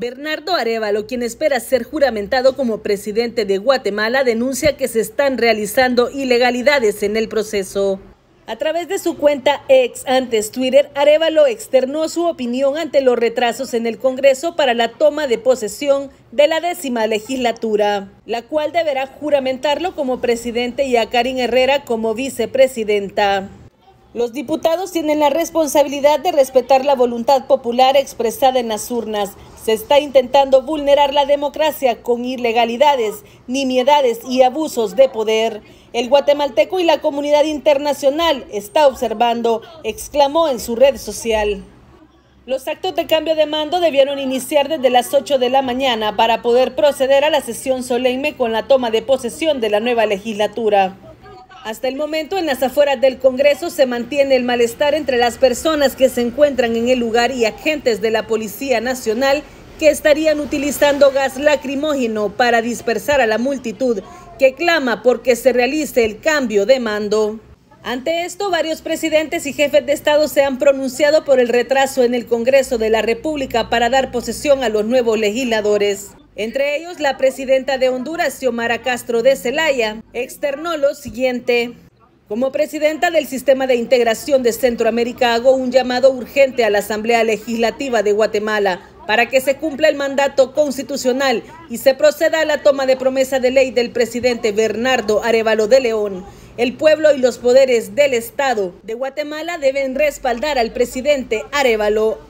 Bernardo Arevalo, quien espera ser juramentado como presidente de Guatemala, denuncia que se están realizando ilegalidades en el proceso. A través de su cuenta ex antes Twitter, Arevalo externó su opinión ante los retrasos en el Congreso para la toma de posesión de la décima legislatura, la cual deberá juramentarlo como presidente y a Karin Herrera como vicepresidenta. Los diputados tienen la responsabilidad de respetar la voluntad popular expresada en las urnas. Se está intentando vulnerar la democracia con ilegalidades, nimiedades y abusos de poder. El guatemalteco y la comunidad internacional está observando, exclamó en su red social. Los actos de cambio de mando debieron iniciar desde las 8 de la mañana para poder proceder a la sesión solemne con la toma de posesión de la nueva legislatura. Hasta el momento, en las afueras del Congreso se mantiene el malestar entre las personas que se encuentran en el lugar y agentes de la Policía Nacional que estarían utilizando gas lacrimógeno para dispersar a la multitud que clama porque se realice el cambio de mando. Ante esto, varios presidentes y jefes de Estado se han pronunciado por el retraso en el Congreso de la República para dar posesión a los nuevos legisladores. Entre ellos, la presidenta de Honduras, Xiomara Castro de Celaya, externó lo siguiente. Como presidenta del Sistema de Integración de Centroamérica, hago un llamado urgente a la Asamblea Legislativa de Guatemala para que se cumpla el mandato constitucional y se proceda a la toma de promesa de ley del presidente Bernardo Arevalo de León. El pueblo y los poderes del Estado de Guatemala deben respaldar al presidente Arevalo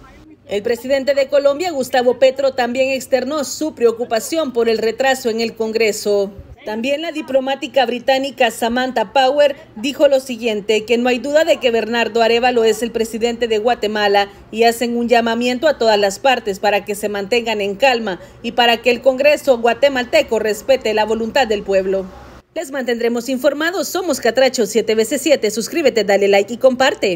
el presidente de Colombia, Gustavo Petro, también externó su preocupación por el retraso en el Congreso. También la diplomática británica Samantha Power dijo lo siguiente, que no hay duda de que Bernardo Arevalo es el presidente de Guatemala y hacen un llamamiento a todas las partes para que se mantengan en calma y para que el Congreso guatemalteco respete la voluntad del pueblo. Les mantendremos informados, somos Catracho 7 veces 7 suscríbete, dale like y comparte.